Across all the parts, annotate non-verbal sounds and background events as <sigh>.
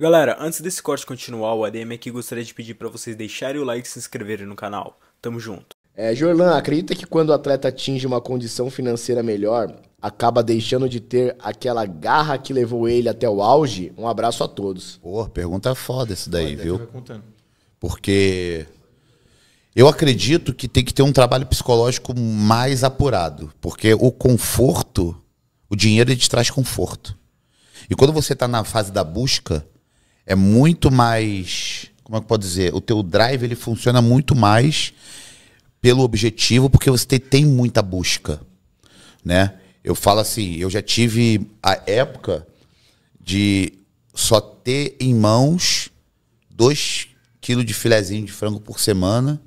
Galera, antes desse corte continuar, o ADM aqui gostaria de pedir para vocês deixarem o like e se inscreverem no canal. Tamo junto. É, Jorlan, acredita que quando o atleta atinge uma condição financeira melhor, acaba deixando de ter aquela garra que levou ele até o auge? Um abraço a todos. Pô, pergunta foda isso daí, Olha, viu? Porque eu acredito que tem que ter um trabalho psicológico mais apurado, porque o conforto, o dinheiro ele te traz conforto. E quando você está na fase da busca, é muito mais. Como é que eu posso dizer? O teu drive ele funciona muito mais pelo objetivo, porque você tem, tem muita busca. Né? Eu falo assim, eu já tive a época de só ter em mãos dois quilos de filezinho de frango por semana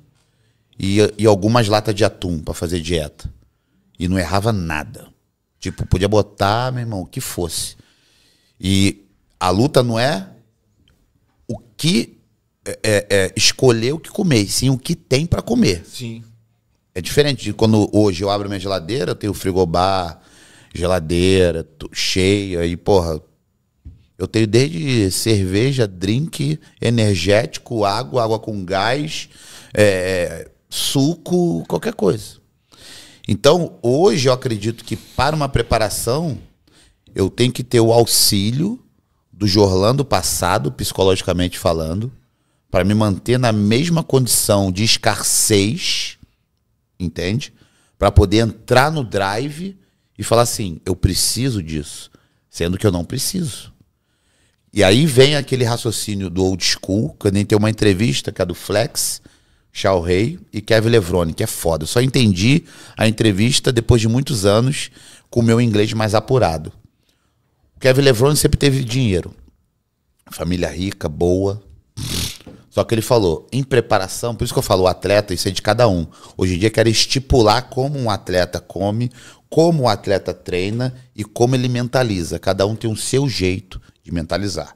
e, e algumas latas de atum para fazer dieta. E não errava nada. Tipo, podia botar, meu irmão, o que fosse. E a luta não é que é, é, é, escolher o que comer, sim o que tem para comer. Sim. É diferente de quando hoje eu abro minha geladeira, eu tenho frigobar, geladeira, cheia, e porra, eu tenho desde cerveja, drink, energético, água, água com gás, é, é, suco, qualquer coisa. Então, hoje eu acredito que para uma preparação, eu tenho que ter o auxílio do Jorlando passado, psicologicamente falando, para me manter na mesma condição de escassez, entende? Para poder entrar no drive e falar assim: eu preciso disso, sendo que eu não preciso. E aí vem aquele raciocínio do old school, que eu nem tenho uma entrevista, que é do Flex, Shao Rei e Kevin Levrone, que é foda. Eu só entendi a entrevista depois de muitos anos com o meu inglês mais apurado. Kevin Levron sempre teve dinheiro. Família rica, boa. Só que ele falou, em preparação, por isso que eu falo, atleta, isso é de cada um. Hoje em dia quero estipular como um atleta come, como o atleta treina e como ele mentaliza. Cada um tem o seu jeito de mentalizar.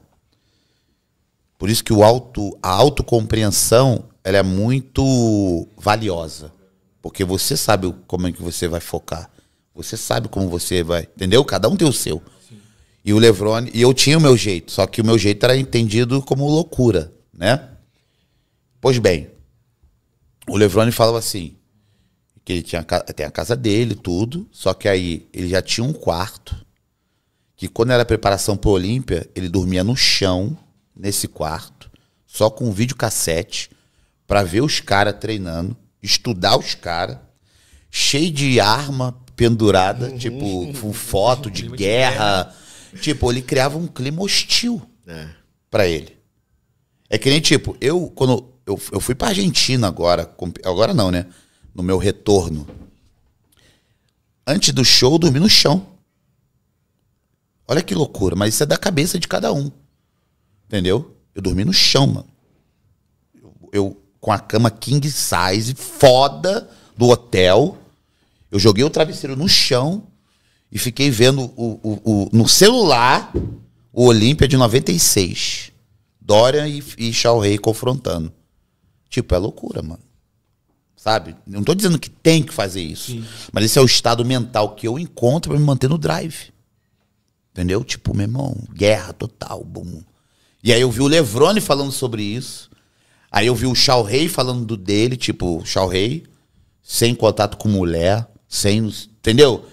Por isso que o auto, a autocompreensão ela é muito valiosa. Porque você sabe como é que você vai focar. Você sabe como você vai. Entendeu? Cada um tem o seu. E o Lebron e eu tinha o meu jeito, só que o meu jeito era entendido como loucura, né? Pois bem, o Lebron falava assim, que ele tinha tem a casa dele, tudo, só que aí ele já tinha um quarto, que quando era preparação para Olímpia, ele dormia no chão, nesse quarto, só com um videocassete, para ver os caras treinando, estudar os caras, cheio de arma pendurada, uhum. tipo, com foto de <laughs> guerra. Tipo, ele criava um clima hostil é. para ele. É que nem, tipo, eu, quando eu, eu fui pra Argentina agora, agora não, né? No meu retorno. Antes do show, eu dormi no chão. Olha que loucura, mas isso é da cabeça de cada um. Entendeu? Eu dormi no chão, mano. Eu, eu com a cama king size, foda, do hotel. Eu joguei o travesseiro no chão e fiquei vendo o, o, o no celular o Olímpia de 96. Dória e, e Shao Rei confrontando. Tipo, é loucura, mano. Sabe? Não tô dizendo que tem que fazer isso. Sim. Mas esse é o estado mental que eu encontro para me manter no drive. Entendeu? Tipo, meu irmão, guerra total, boom. E aí eu vi o Levrone falando sobre isso. Aí eu vi o Shao Rei falando do dele, tipo, Shao Rei, sem contato com mulher, sem. Entendeu?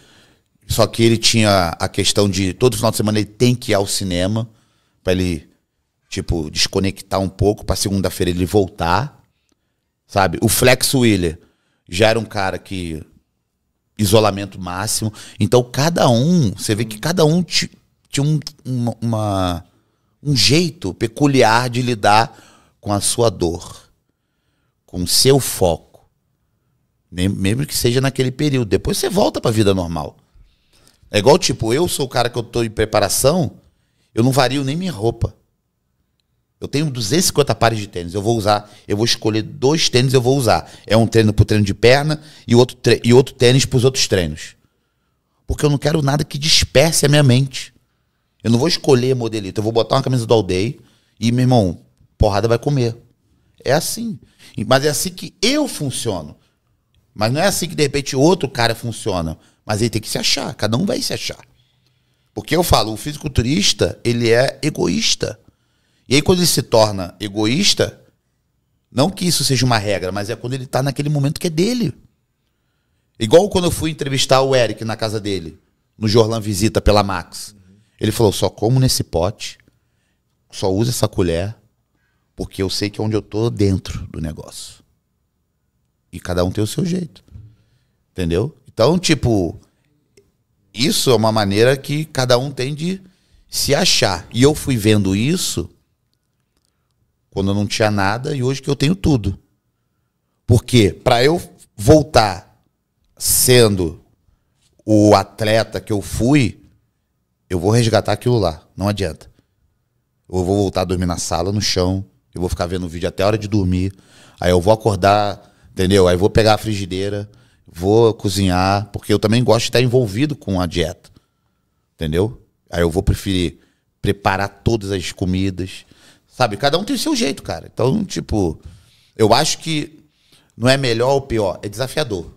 Só que ele tinha a questão de todo final de semana ele tem que ir ao cinema para ele tipo desconectar um pouco para segunda-feira ele voltar, sabe? O Flex Wheeler já era um cara que isolamento máximo. Então cada um, você vê que cada um tinha um, uma, uma, um jeito peculiar de lidar com a sua dor, com o seu foco, mesmo que seja naquele período. Depois você volta para a vida normal. É igual, tipo, eu sou o cara que eu tô em preparação, eu não vario nem minha roupa. Eu tenho 250 pares de tênis. Eu vou usar, eu vou escolher dois tênis eu vou usar. É um treino pro treino de perna e outro, e outro tênis pros outros treinos. Porque eu não quero nada que disperse a minha mente. Eu não vou escolher modelito. Eu vou botar uma camisa do Aldei e, meu irmão, porrada vai comer. É assim. Mas é assim que eu funciono. Mas não é assim que, de repente, outro cara funciona. Mas ele tem que se achar, cada um vai se achar. Porque eu falo, o fisiculturista, ele é egoísta. E aí quando ele se torna egoísta, não que isso seja uma regra, mas é quando ele está naquele momento que é dele. Igual quando eu fui entrevistar o Eric na casa dele, no Jorlan Visita pela Max. Ele falou: só como nesse pote, só usa essa colher, porque eu sei que é onde eu tô dentro do negócio. E cada um tem o seu jeito. Entendeu? Então, tipo, isso é uma maneira que cada um tem de se achar. E eu fui vendo isso quando eu não tinha nada e hoje que eu tenho tudo. Porque para eu voltar sendo o atleta que eu fui, eu vou resgatar aquilo lá. Não adianta. Eu vou voltar a dormir na sala, no chão. Eu vou ficar vendo vídeo até a hora de dormir. Aí eu vou acordar, entendeu? Aí eu vou pegar a frigideira vou cozinhar, porque eu também gosto de estar envolvido com a dieta. Entendeu? Aí eu vou preferir preparar todas as comidas. Sabe? Cada um tem o seu jeito, cara. Então, tipo, eu acho que não é melhor ou pior, é desafiador.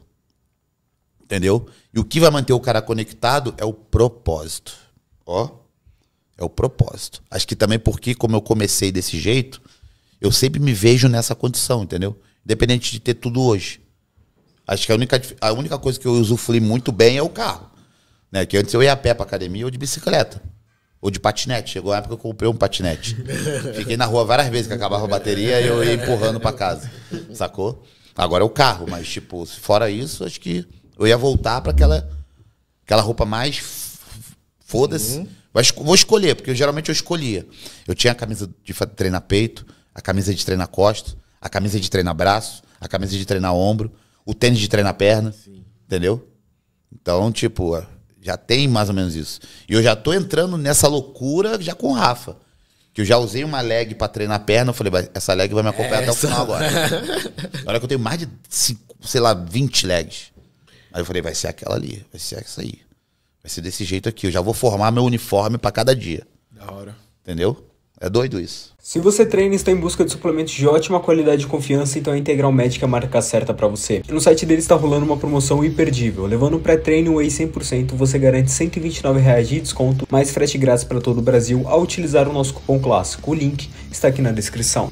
Entendeu? E o que vai manter o cara conectado é o propósito. Ó. É o propósito. Acho que também porque, como eu comecei desse jeito, eu sempre me vejo nessa condição, entendeu? Independente de ter tudo hoje. Acho que a única, a única coisa que eu usufrui muito bem é o carro. Né? Que antes eu ia a pé pra academia ou de bicicleta. Ou de patinete. Chegou a época que eu comprei um patinete. <laughs> Fiquei na rua várias vezes que acabava a bateria e eu ia empurrando para casa. Sacou? Agora é o carro, mas, tipo, fora isso, acho que eu ia voltar para aquela, aquela roupa mais. Foda-se. Uhum. Vou escolher, porque eu, geralmente eu escolhia. Eu tinha a camisa de treinar peito, a camisa de treinar costa, a camisa de treinar braço, a camisa de treinar ombro o tênis de treinar na perna. Sim. Entendeu? Então, tipo, já tem mais ou menos isso. E eu já tô entrando nessa loucura já com o Rafa. Que eu já usei uma leg para treinar a perna. Eu falei, essa leg vai me acompanhar essa. até o final agora. agora que eu tenho mais de, cinco, sei lá, 20 legs. Aí eu falei, vai ser aquela ali, vai ser essa aí. Vai ser desse jeito aqui. Eu já vou formar meu uniforme para cada dia. Da hora. Entendeu? É doido isso. Se você treina e está em busca de suplementos de ótima qualidade e confiança, então a Integral Médica é a marca certa para você. no site deles está rolando uma promoção imperdível. Levando o pré-treino Whey 100%, você garante R$ 129,00 de desconto, mais frete grátis para todo o Brasil ao utilizar o nosso cupom clássico. O link está aqui na descrição.